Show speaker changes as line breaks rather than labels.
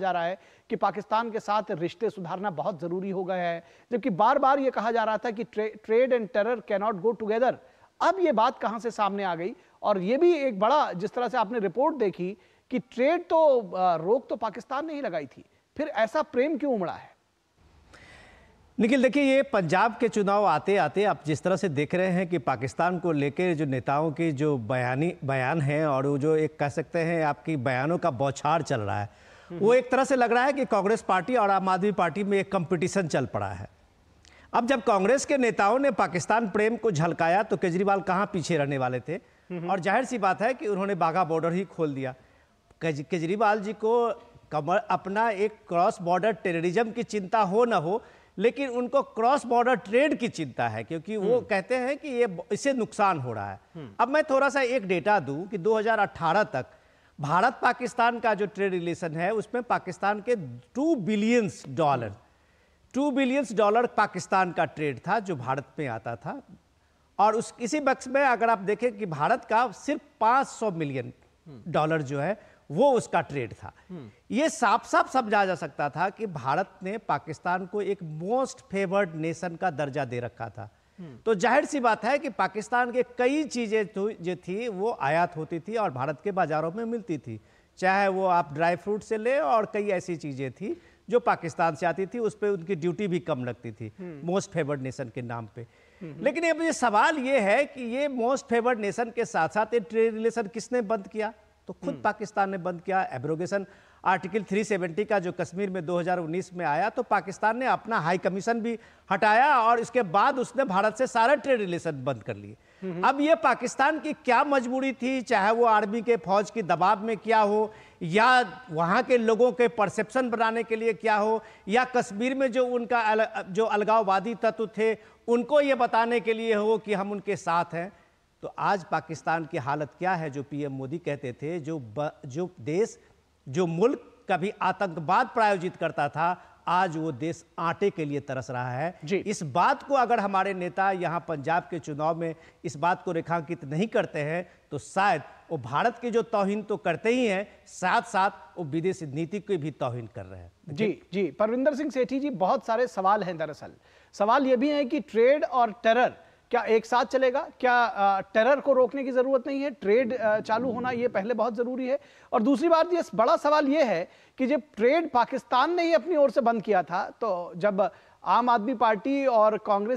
जा रहा है कि पाकिस्तान के साथ रिश्ते सुधारना बहुत जरूरी हो गया है जबकि बार बार ये कहा जा रहा था कि trade, trade and terror cannot go together अब ये बात कहां से सामने आ गई और ये भी एक बड़ा जिस तरह से आपने रिपोर्ट देखी कि ट्रेड तो रोक तो पाकिस्तान ने ही लगाई थी फिर ऐसा प्रेम क्यों उमड़ा है
निखिल देखिए ये पंजाब के चुनाव आते आते आप जिस तरह से देख रहे हैं कि पाकिस्तान को लेकर जो नेताओं की जो बयानी बयान है और वो जो एक कह सकते हैं आपकी बयानों का बौछार चल रहा है वो एक तरह से लग रहा है कि कांग्रेस पार्टी और आम आदमी पार्टी में एक कंपटीशन चल पड़ा है अब जब कांग्रेस के नेताओं ने पाकिस्तान प्रेम को झलकाया तो केजरीवाल कहाँ पीछे रहने वाले थे हम्म। और जाहिर सी बात है कि उन्होंने बाघा बॉर्डर ही खोल दिया केजरीवाल जी को कमर अपना एक क्रॉस बॉर्डर टेररिज्म की चिंता हो ना हो लेकिन उनको क्रॉस बॉर्डर ट्रेड की चिंता है क्योंकि वो हम्म। कहते हैं कि ये इससे नुकसान हो रहा है हम्म। अब मैं थोड़ा सा एक डेटा दूं कि 2018 तक भारत पाकिस्तान का जो ट्रेड रिलेशन है उसमें पाकिस्तान के two billions dollar two billions dollar Pakistan का ट्रेड था जो भारत में आता था और उस इसी बक्स में अगर आप देखें कि भारत का सिर्फ 500 मिलियन डॉलर जो है वो उसका ट्रेड था ये साफ साफ समझा जा सकता था कि भारत ने पाकिस्तान को एक मोस्ट फेवर्ड नेशन का दर्जा दे रखा था हम्म। तो जाहिर सी बात है कि पाकिस्तान के कई चीज़ें जो थी वो आयात होती थी और भारत के बाज़ारों में मिलती थी चाहे वो आप ड्राई फ्रूट से ले और कई ऐसी चीज़ें थी जो पाकिस्तान से आती थी उस पर उनकी ड्यूटी भी कम लगती थी हम्म। मोस्ट फेवर्ड नेशन के नाम पे हम्म। लेकिन अब ये सवाल ये है कि ये मोस्ट फेवर्ड नेशन के साथ साथ ये ट्रेड रिलेशन किसने बंद किया तो खुद पाकिस्तान ने बंद किया एब्रोगेशन आर्टिकल 370 का जो कश्मीर में 2019 में आया तो पाकिस्तान ने अपना हाई कमीशन भी हटाया और इसके बाद उसने भारत से सारे ट्रेड रिलेशन बंद कर लिए अब ये पाकिस्तान की क्या मजबूरी थी चाहे वो आर्मी के फौज की दबाव में क्या हो या वहाँ के लोगों के परसेप्शन बनाने के लिए क्या हो या कश्मीर में जो उनका अल, जो अलगाववादी तत्व थे उनको ये बताने के लिए हो कि हम उनके साथ हैं तो आज पाकिस्तान की हालत क्या है जो पीएम मोदी कहते थे जो ब, जो देश जो मुल्क कभी आतंकवाद प्रायोजित करता था आज वो देश आटे के लिए तरस रहा है जी। इस बात को अगर हमारे नेता यहाँ पंजाब के चुनाव में इस बात को रेखांकित नहीं करते हैं तो शायद वो भारत की जो तोहिन तो करते ही हैं साथ साथ वो विदेश नीति की भी तोहिन कर रहे हैं
जी जी परविंदर सिंह सेठी जी बहुत सारे सवाल हैं दरअसल सवाल ये भी हैं कि ट्रेड और टेरर क्या एक साथ चलेगा क्या टेरर को रोकने की जरूरत नहीं है ट्रेड चालू होना ये पहले बहुत जरूरी है और दूसरी बात ये बड़ा सवाल ये है कि जब ट्रेड पाकिस्तान ने ही अपनी ओर से बंद किया था तो जब आम आदमी पार्टी और कांग्रेस